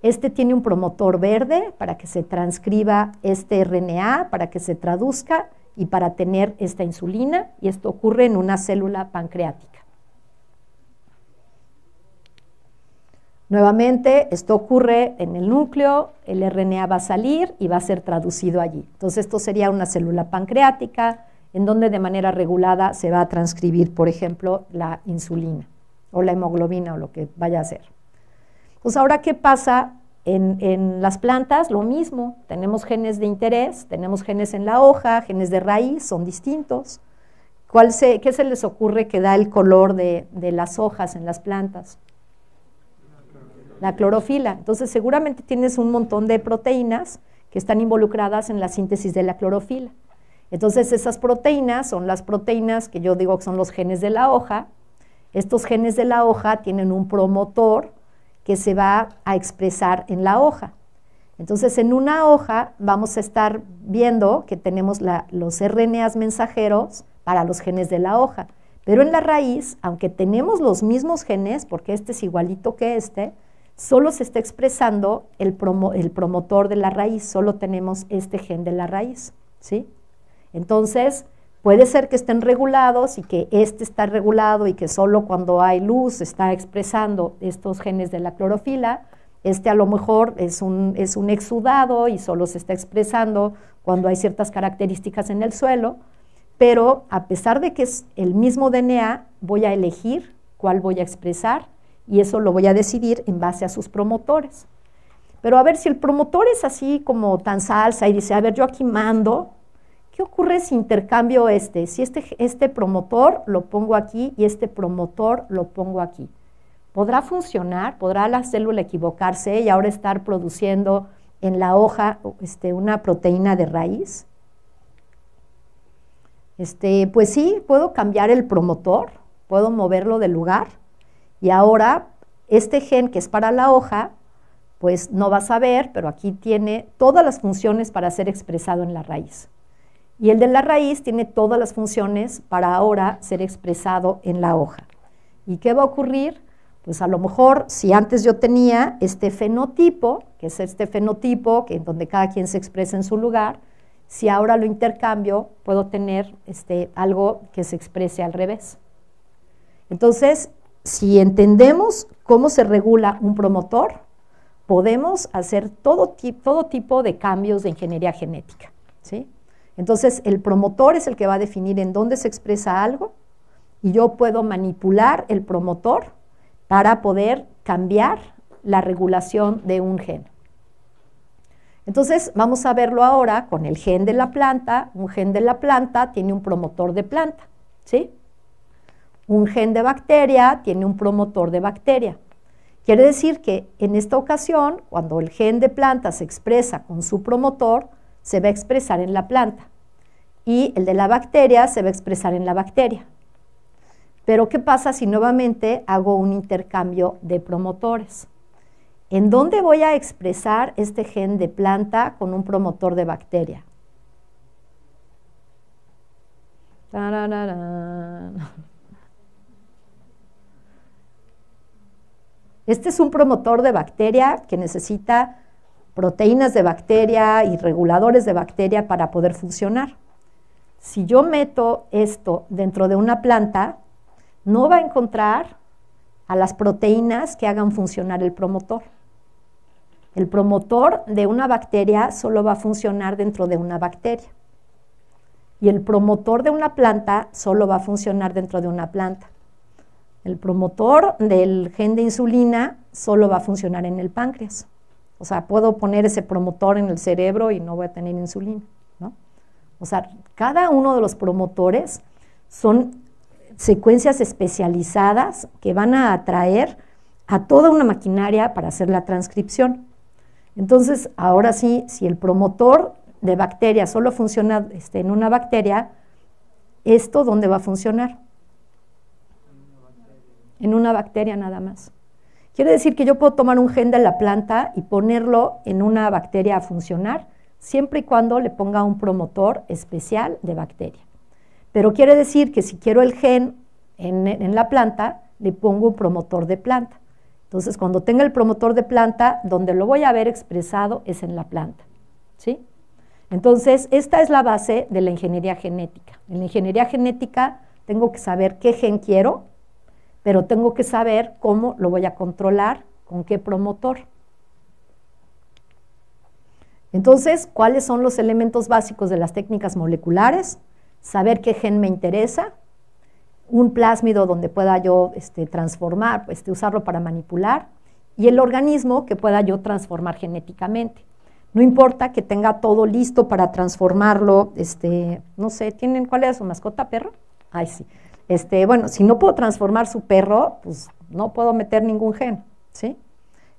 Este tiene un promotor verde para que se transcriba este RNA, para que se traduzca y para tener esta insulina y esto ocurre en una célula pancreática. Nuevamente, esto ocurre en el núcleo, el RNA va a salir y va a ser traducido allí. Entonces, esto sería una célula pancreática en donde de manera regulada se va a transcribir, por ejemplo, la insulina o la hemoglobina o lo que vaya a ser. Pues ahora, ¿qué pasa en, las plantas lo mismo, tenemos genes de interés, tenemos genes en la hoja, genes de raíz, son distintos. ¿Qué se les ocurre que da el color de, de las hojas en las plantas? La clorofila. Entonces seguramente tienes un montón de proteínas que están involucradas en la síntesis de la clorofila. Entonces esas proteínas son las proteínas que yo digo que son los genes de la hoja. Estos genes de la hoja tienen un promotor que se va a expresar en la hoja. Entonces, en una hoja vamos a estar viendo que tenemos los RNAs mensajeros para los genes de la hoja. Pero en la raíz, aunque tenemos los mismos genes, porque este es igualito que este, solo se está expresando el, el promotor de la raíz, solo tenemos este gen de la raíz. ¿sí? Entonces, Puede ser que estén regulados y que este está regulado y que solo cuando hay luz está expresando estos genes de la clorofila. Este a lo mejor es un, exudado y solo se está expresando cuando hay ciertas características en el suelo. Pero a pesar de que es el mismo DNA, voy a elegir cuál voy a expresar y eso lo voy a decidir en base a sus promotores. Pero a ver, si el promotor es así como tan salsa y dice, a ver, yo aquí mando, ocurre si intercambio este? Si este, este, promotor lo pongo aquí y este promotor lo pongo aquí. ¿Podrá funcionar? ¿Podrá la célula equivocarse y ahora estar produciendo en la hoja este, una proteína de raíz? Este, pues sí, puedo cambiar el promotor, puedo moverlo del lugar y ahora este gen que es para la hoja, pues no va a saber pero aquí tiene todas las funciones para ser expresado en la raíz. Y el de la raíz tiene todas las funciones para ahora ser expresado en la hoja. ¿Y qué va a ocurrir? Pues a lo mejor si antes yo tenía este fenotipo, que es este fenotipo que en donde cada quien se expresa en su lugar, si ahora lo intercambio, puedo tener este, algo que se exprese al revés. Entonces, si entendemos cómo se regula un promotor, podemos hacer todo, todo tipo de cambios de ingeniería genética. ¿sí? Entonces, el promotor es el que va a definir en dónde se expresa algo y yo puedo manipular el promotor para poder cambiar la regulación de un gen. Entonces, vamos a verlo ahora con el gen de la planta. Un gen de la planta tiene un promotor de planta, ¿sí? Un gen de bacteria tiene un promotor de bacteria. Quiere decir que en esta ocasión, cuando el gen de planta se expresa con su promotor, se va a expresar en la planta y el de la bacteria se va a expresar en la bacteria. Pero ¿qué pasa si nuevamente hago un intercambio de promotores? ¿En dónde voy a expresar este gen de planta con un promotor de bacteria? Este es un promotor de bacteria que necesita proteínas de bacteria y reguladores de bacteria para poder funcionar. Si yo meto esto dentro de una planta, no va a encontrar a las proteínas que hagan funcionar el promotor. El promotor de una bacteria solo va a funcionar dentro de una bacteria. Y el promotor de una planta solo va a funcionar dentro de una planta. El promotor del gen de insulina solo va a funcionar en el páncreas. O sea, puedo poner ese promotor en el cerebro y no voy a tener insulina, ¿no? O sea, cada uno de los promotores son secuencias especializadas que van a atraer a toda una maquinaria para hacer la transcripción. Entonces, ahora sí, si el promotor de bacteria solo funciona este, en una bacteria, ¿esto dónde va a funcionar? En una bacteria nada más. Quiere decir que yo puedo tomar un gen de la planta y ponerlo en una bacteria a funcionar, siempre y cuando le ponga un promotor especial de bacteria. Pero quiere decir que si quiero el gen en, la planta, le pongo un promotor de planta. Entonces, cuando tenga el promotor de planta, donde lo voy a ver expresado es en la planta. ¿sí? Entonces, esta es la base de la ingeniería genética. En la ingeniería genética tengo que saber qué gen quiero, pero tengo que saber cómo lo voy a controlar, con qué promotor. Entonces, ¿cuáles son los elementos básicos de las técnicas moleculares? Saber qué gen me interesa, un plásmido donde pueda yo este, transformar, este, usarlo para manipular, y el organismo que pueda yo transformar genéticamente. No importa que tenga todo listo para transformarlo, este, no sé, ¿tienen cuál es su mascota perro? Ay, sí. Este, bueno, si no puedo transformar su perro, pues no puedo meter ningún gen,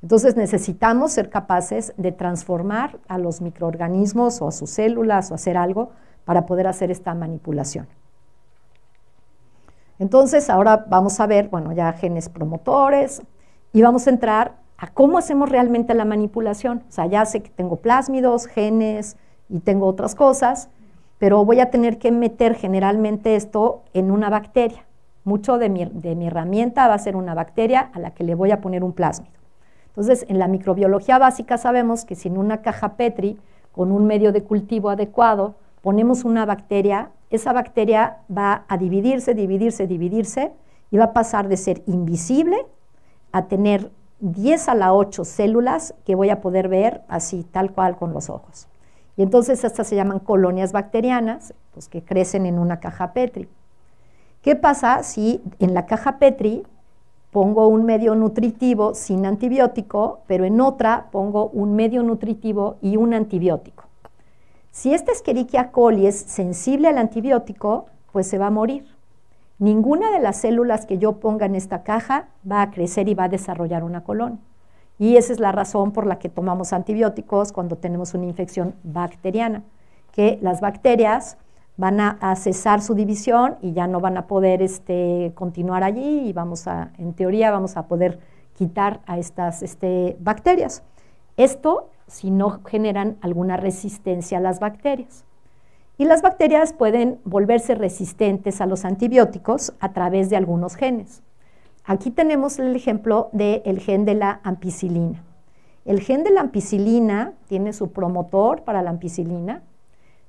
Entonces necesitamos ser capaces de transformar a los microorganismos o a sus células o hacer algo para poder hacer esta manipulación. Entonces ahora vamos a ver, bueno, ya genes promotores y vamos a entrar a cómo hacemos realmente la manipulación. O sea, ya sé que tengo plásmidos, genes y tengo otras cosas, pero voy a tener que meter generalmente esto en una bacteria. Mucho de mi, herramienta va a ser una bacteria a la que le voy a poner un plásmido. Entonces, en la microbiología básica sabemos que si en una caja Petri, con un medio de cultivo adecuado, ponemos una bacteria, esa bacteria va a dividirse, dividirse, dividirse y va a pasar de ser invisible a tener 10 a la 8 células que voy a poder ver así, tal cual, con los ojos. Y entonces estas se llaman colonias bacterianas, pues que crecen en una caja Petri. ¿Qué pasa si en la caja Petri pongo un medio nutritivo sin antibiótico, pero en otra pongo un medio nutritivo y un antibiótico? Si esta Escherichia coli es sensible al antibiótico, pues se va a morir. Ninguna de las células que yo ponga en esta caja va a crecer y va a desarrollar una colonia. Y esa es la razón por la que tomamos antibióticos cuando tenemos una infección bacteriana, que las bacterias van a, cesar su división y ya no van a poder este, continuar allí y vamos a, en teoría, vamos a poder quitar a estas este, bacterias. Esto si no generan alguna resistencia a las bacterias. Y las bacterias pueden volverse resistentes a los antibióticos a través de algunos genes. Aquí tenemos el ejemplo del gen de la ampicilina. El gen de la ampicilina tiene su promotor para la ampicilina,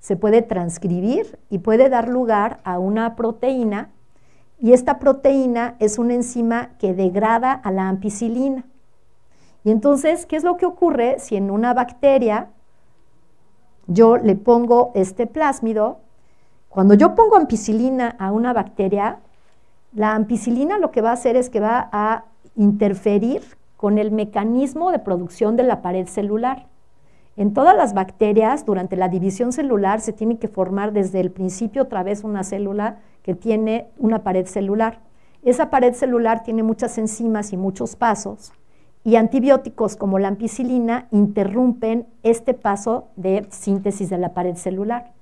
se puede transcribir y puede dar lugar a una proteína y esta proteína es una enzima que degrada a la ampicilina. Y entonces, ¿qué es lo que ocurre si en una bacteria yo le pongo este plásmido? Cuando yo pongo ampicilina a una bacteria, la ampicilina lo que va a hacer es que va a interferir con el mecanismo de producción de la pared celular. En todas las bacterias, durante la división celular, se tiene que formar desde el principio otra vez una célula que tiene una pared celular. Esa pared celular tiene muchas enzimas y muchos pasos, y antibióticos como la ampicilina interrumpen este paso de síntesis de la pared celular.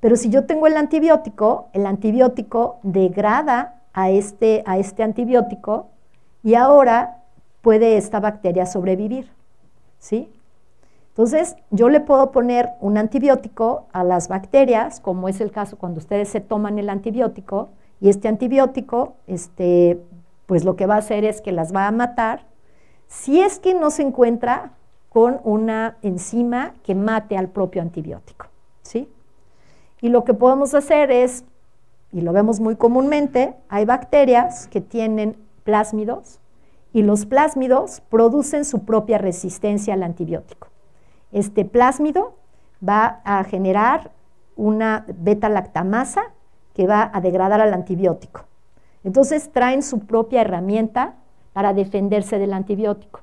Pero si yo tengo el antibiótico, el antibiótico degrada a este, a este antibiótico y ahora puede esta bacteria sobrevivir. ¿sí? Entonces, yo le puedo poner un antibiótico a las bacterias, como es el caso cuando ustedes se toman el antibiótico, y este antibiótico, este, pues lo que va a hacer es que las va a matar si es que no se encuentra con una enzima que mate al propio antibiótico. ¿sí? Y lo que podemos hacer es y lo vemos muy comúnmente, hay bacterias que tienen plásmidos y los plásmidos producen su propia resistencia al antibiótico. Este plásmido va a generar una beta-lactamasa que va a degradar al antibiótico. Entonces traen su propia herramienta para defenderse del antibiótico.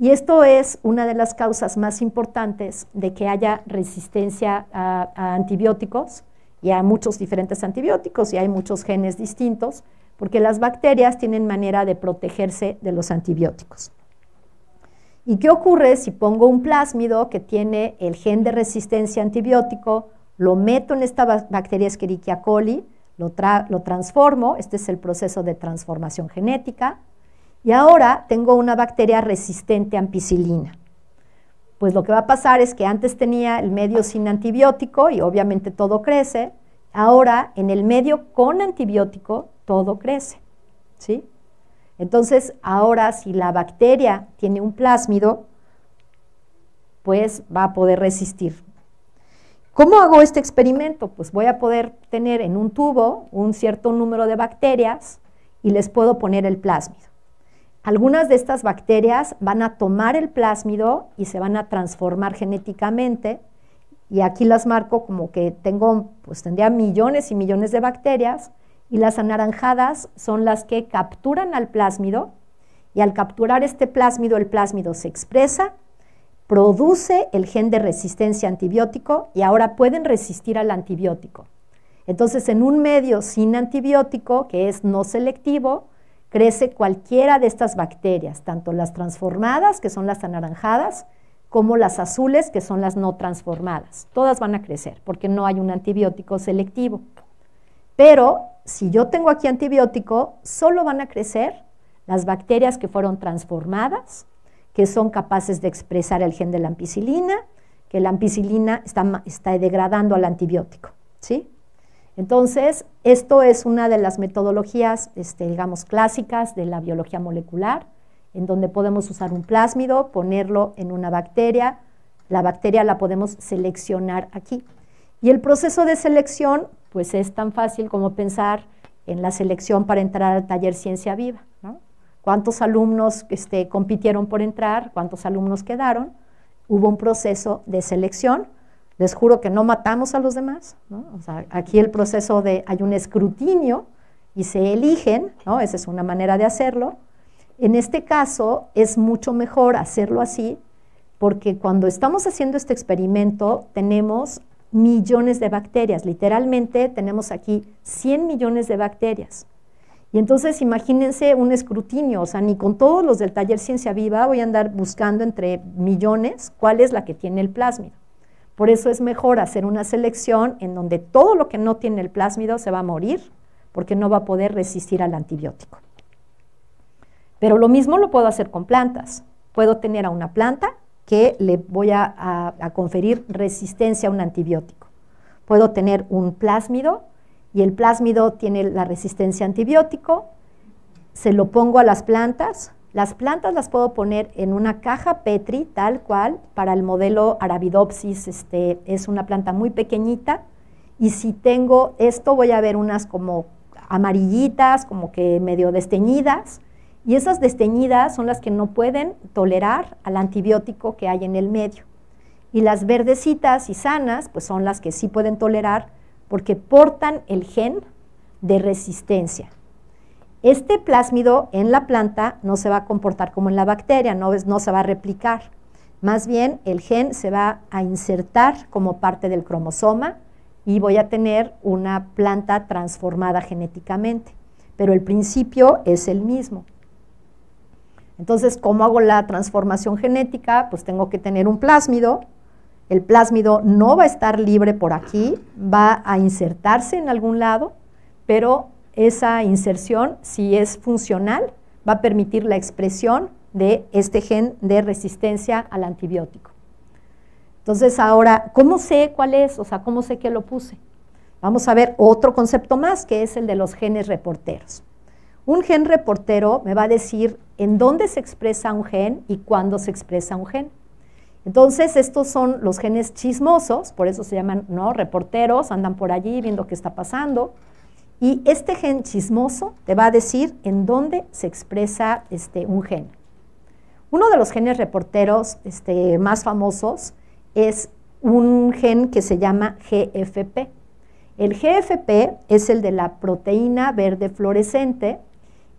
Y esto es una de las causas más importantes de que haya resistencia a, a antibióticos, y hay muchos diferentes antibióticos y hay muchos genes distintos, porque las bacterias tienen manera de protegerse de los antibióticos. ¿Y qué ocurre si pongo un plásmido que tiene el gen de resistencia antibiótico, lo meto en esta bacteria Escherichia coli, lo, lo transformo, este es el proceso de transformación genética, y ahora tengo una bacteria resistente a ampicilina pues lo que va a pasar es que antes tenía el medio sin antibiótico y obviamente todo crece, ahora en el medio con antibiótico todo crece, ¿sí? Entonces, ahora si la bacteria tiene un plásmido, pues va a poder resistir. ¿Cómo hago este experimento? Pues voy a poder tener en un tubo un cierto número de bacterias y les puedo poner el plásmido. Algunas de estas bacterias van a tomar el plásmido y se van a transformar genéticamente. Y aquí las marco como que tengo, pues tendría millones y millones de bacterias. Y las anaranjadas son las que capturan al plásmido. Y al capturar este plásmido, el plásmido se expresa, produce el gen de resistencia antibiótico y ahora pueden resistir al antibiótico. Entonces, en un medio sin antibiótico, que es no selectivo, crece cualquiera de estas bacterias, tanto las transformadas, que son las anaranjadas, como las azules, que son las no transformadas. Todas van a crecer porque no hay un antibiótico selectivo. Pero si yo tengo aquí antibiótico, solo van a crecer las bacterias que fueron transformadas, que son capaces de expresar el gen de la ampicilina, que la ampicilina está, está degradando al antibiótico. ¿sí? Entonces, esto es una de las metodologías, este, digamos, clásicas de la biología molecular, en donde podemos usar un plásmido, ponerlo en una bacteria, la bacteria la podemos seleccionar aquí. Y el proceso de selección, pues es tan fácil como pensar en la selección para entrar al taller Ciencia Viva. ¿Cuántos alumnos este, compitieron por entrar? ¿Cuántos alumnos quedaron? Hubo un proceso de selección les juro que no matamos a los demás, aquí el proceso de, hay un escrutinio y se eligen, ¿no? Esa es una manera de hacerlo. En este caso es mucho mejor hacerlo así porque cuando estamos haciendo este experimento tenemos millones de bacterias, literalmente tenemos aquí 100 millones de bacterias. Y entonces imagínense un escrutinio, o sea, ni con todos los del taller Ciencia Viva voy a andar buscando entre millones cuál es la que tiene el plásmido. Por eso es mejor hacer una selección en donde todo lo que no tiene el plásmido se va a morir porque no va a poder resistir al antibiótico. Pero lo mismo lo puedo hacer con plantas. Puedo tener a una planta que le voy a, conferir resistencia a un antibiótico. Puedo tener un plásmido y el plásmido tiene la resistencia a antibiótico. Se lo pongo a las plantas, las plantas las puedo poner en una caja Petri, tal cual, para el modelo Arabidopsis, este, es una planta muy pequeñita. Y si tengo esto, voy a ver unas como amarillitas, como que medio desteñidas. Y esas desteñidas son las que no pueden tolerar al antibiótico que hay en el medio. Y las verdecitas y sanas, pues son las que sí pueden tolerar porque portan el gen de resistencia. Este plásmido en la planta no se va a comportar como en la bacteria, no, se va a replicar. Más bien, el gen se va a insertar como parte del cromosoma y voy a tener una planta transformada genéticamente. Pero el principio es el mismo. Entonces, ¿cómo hago la transformación genética? Pues tengo que tener un plásmido. El plásmido no va a estar libre por aquí, va a insertarse en algún lado, pero esa inserción, si es funcional, va a permitir la expresión de este gen de resistencia al antibiótico. Entonces, ahora, ¿cómo sé cuál es? O sea, ¿cómo sé que lo puse? Vamos a ver otro concepto más, que es el de los genes reporteros. Un gen reportero me va a decir en dónde se expresa un gen y cuándo se expresa un gen. Entonces, estos son los genes chismosos, por eso se llaman ¿no? reporteros, andan por allí viendo qué está pasando. Y este gen chismoso te va a decir en dónde se expresa este, un gen. Uno de los genes reporteros este, más famosos es un gen que se llama GFP. El GFP es el de la proteína verde fluorescente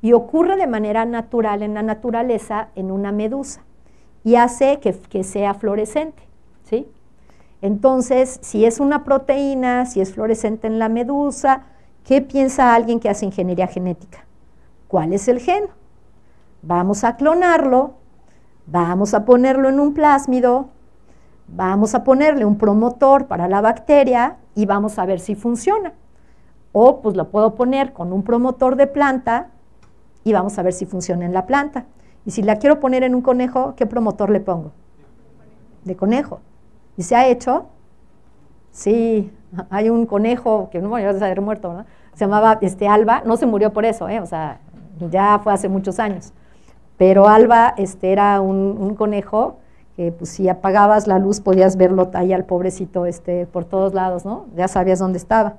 y ocurre de manera natural en la naturaleza en una medusa y hace que, sea fluorescente. ¿sí? Entonces, si es una proteína, si es fluorescente en la medusa, ¿Qué piensa alguien que hace ingeniería genética? ¿Cuál es el gen? Vamos a clonarlo, vamos a ponerlo en un plásmido, vamos a ponerle un promotor para la bacteria y vamos a ver si funciona. O pues lo puedo poner con un promotor de planta y vamos a ver si funciona en la planta. Y si la quiero poner en un conejo, ¿qué promotor le pongo? De conejo. Y se ha hecho Sí, hay un conejo que no voy a saber muerto, Se llamaba este, Alba, no se murió por eso, ¿eh? o sea, ya fue hace muchos años. Pero Alba este, era un, conejo que pues, si apagabas la luz podías verlo ahí al pobrecito este, por todos lados, ¿no? Ya sabías dónde estaba.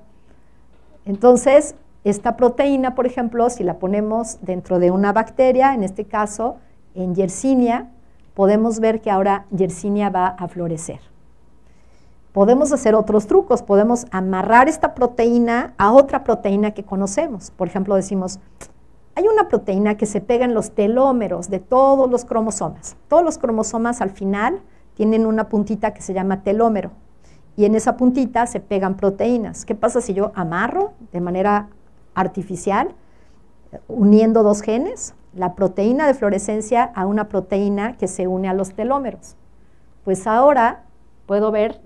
Entonces, esta proteína, por ejemplo, si la ponemos dentro de una bacteria, en este caso en Yersinia, podemos ver que ahora Yersinia va a florecer. Podemos hacer otros trucos, podemos amarrar esta proteína a otra proteína que conocemos. Por ejemplo, decimos, hay una proteína que se pega en los telómeros de todos los cromosomas. Todos los cromosomas al final tienen una puntita que se llama telómero y en esa puntita se pegan proteínas. ¿Qué pasa si yo amarro de manera artificial, uniendo dos genes, la proteína de fluorescencia a una proteína que se une a los telómeros? Pues ahora puedo ver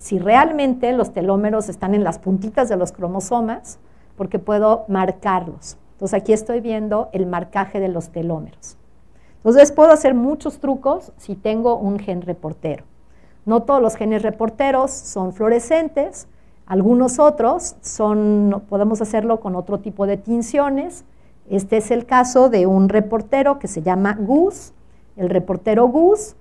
si realmente los telómeros están en las puntitas de los cromosomas, porque puedo marcarlos. Entonces aquí estoy viendo el marcaje de los telómeros. Entonces puedo hacer muchos trucos si tengo un gen reportero. No todos los genes reporteros son fluorescentes, algunos otros podemos hacerlo con otro tipo de tinciones. Este es el caso de un reportero que se llama GUS, el reportero GUS,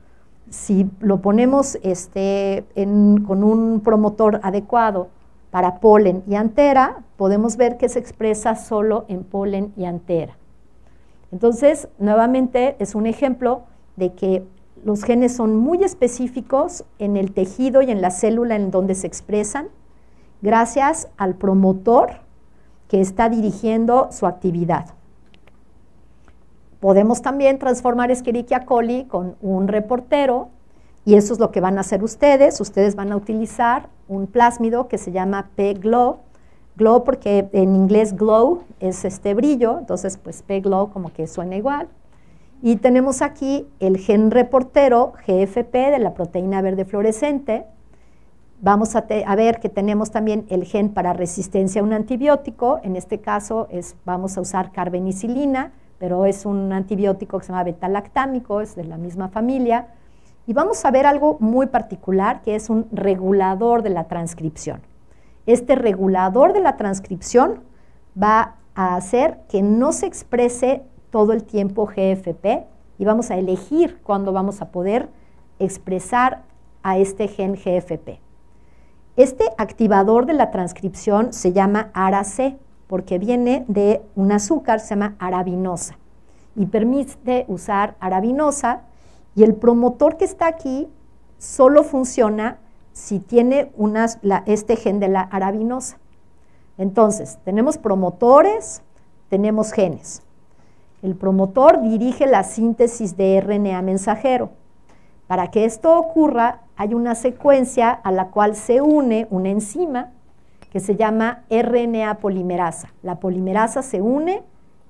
si lo ponemos este, con un promotor adecuado para polen y antera, podemos ver que se expresa solo en polen y antera. Entonces, nuevamente es un ejemplo de que los genes son muy específicos en el tejido y en la célula en donde se expresan, gracias al promotor que está dirigiendo su actividad. Podemos también transformar Escherichia coli con un reportero y eso es lo que van a hacer ustedes. Ustedes van a utilizar un plásmido que se llama P-Glow. Glow porque en inglés glow es este brillo, entonces pues P-Glow como que suena igual. Y tenemos aquí el gen reportero GFP de la proteína verde fluorescente. Vamos a, ver que tenemos también el gen para resistencia a un antibiótico. En este caso vamos a usar carbenicilina pero es un antibiótico que se llama betalactámico, es de la misma familia. Y vamos a ver algo muy particular que es un regulador de la transcripción. Este regulador de la transcripción va a hacer que no se exprese todo el tiempo GFP y vamos a elegir cuándo vamos a poder expresar a este gen GFP. Este activador de la transcripción se llama ARAC porque viene de un azúcar, se llama arabinosa, y permite usar arabinosa, y el promotor que está aquí solo funciona si tiene este gen de la arabinosa. Entonces, tenemos promotores, tenemos genes. El promotor dirige la síntesis de RNA mensajero. Para que esto ocurra, hay una secuencia a la cual se une una enzima que se llama RNA polimerasa. La polimerasa se une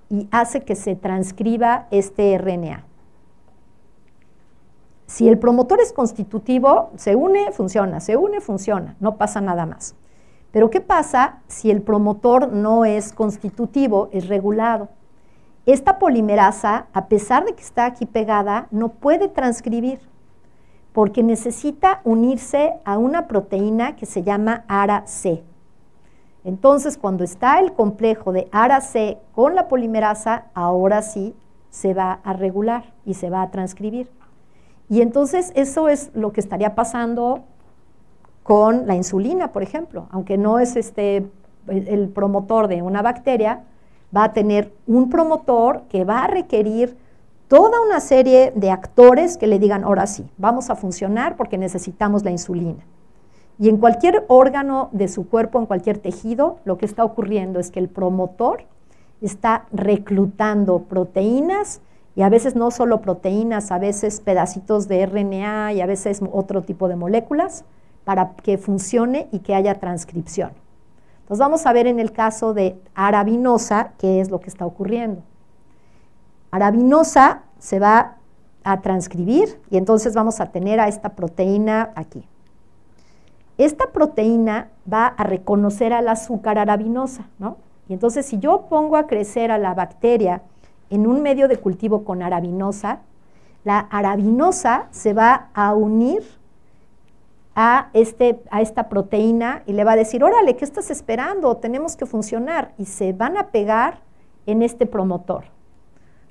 y hace que se transcriba este RNA. Si el promotor es constitutivo, se une, funciona, se une, funciona, no pasa nada más. Pero ¿qué pasa si el promotor no es constitutivo, es regulado? Esta polimerasa, a pesar de que está aquí pegada, no puede transcribir porque necesita unirse a una proteína que se llama ARA-C. Entonces, cuando está el complejo de ARAC c con la polimerasa, ahora sí se va a regular y se va a transcribir. Y entonces eso es lo que estaría pasando con la insulina, por ejemplo, aunque no es este el promotor de una bacteria, va a tener un promotor que va a requerir toda una serie de actores que le digan, ahora sí, vamos a funcionar porque necesitamos la insulina. Y en cualquier órgano de su cuerpo, en cualquier tejido, lo que está ocurriendo es que el promotor está reclutando proteínas y a veces no solo proteínas, a veces pedacitos de RNA y a veces otro tipo de moléculas para que funcione y que haya transcripción. Entonces vamos a ver en el caso de arabinosa qué es lo que está ocurriendo. Arabinosa se va a transcribir y entonces vamos a tener a esta proteína aquí esta proteína va a reconocer al azúcar arabinosa, ¿no? Y entonces si yo pongo a crecer a la bacteria en un medio de cultivo con arabinosa, la arabinosa se va a unir a, este, a esta proteína y le va a decir, órale, ¿qué estás esperando? Tenemos que funcionar. Y se van a pegar en este promotor.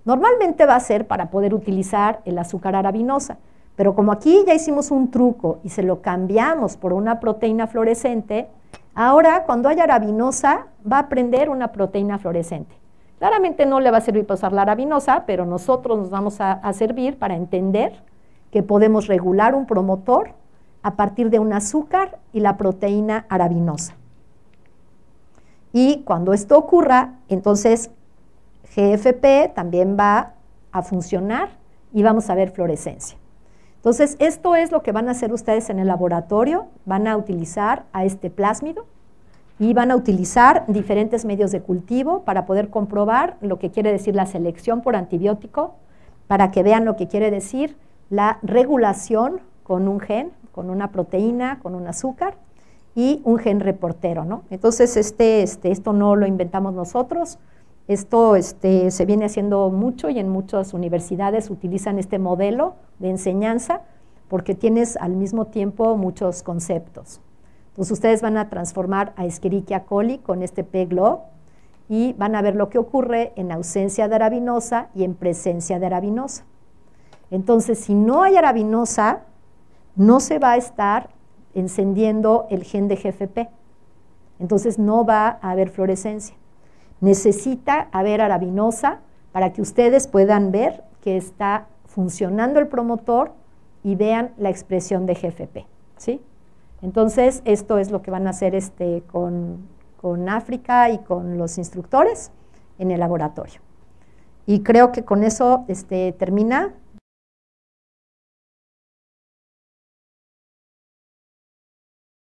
Normalmente va a ser para poder utilizar el azúcar arabinosa, pero como aquí ya hicimos un truco y se lo cambiamos por una proteína fluorescente, ahora cuando haya arabinosa va a prender una proteína fluorescente. Claramente no le va a servir para usar la arabinosa, pero nosotros nos vamos a, a servir para entender que podemos regular un promotor a partir de un azúcar y la proteína arabinosa. Y cuando esto ocurra, entonces GFP también va a funcionar y vamos a ver fluorescencia. Entonces, esto es lo que van a hacer ustedes en el laboratorio. Van a utilizar a este plásmido y van a utilizar diferentes medios de cultivo para poder comprobar lo que quiere decir la selección por antibiótico, para que vean lo que quiere decir la regulación con un gen, con una proteína, con un azúcar y un gen reportero, Entonces, este, este, esto no lo inventamos nosotros, esto este, se viene haciendo mucho y en muchas universidades utilizan este modelo de enseñanza porque tienes al mismo tiempo muchos conceptos. Entonces ustedes van a transformar a Escherichia coli con este PGLO y van a ver lo que ocurre en ausencia de arabinosa y en presencia de arabinosa. Entonces, si no hay arabinosa, no se va a estar encendiendo el gen de GFP. Entonces no va a haber fluorescencia necesita haber arabinosa para que ustedes puedan ver que está funcionando el promotor y vean la expresión de GFP. ¿sí? Entonces, esto es lo que van a hacer este, con, África y con los instructores en el laboratorio. Y creo que con eso este, termina.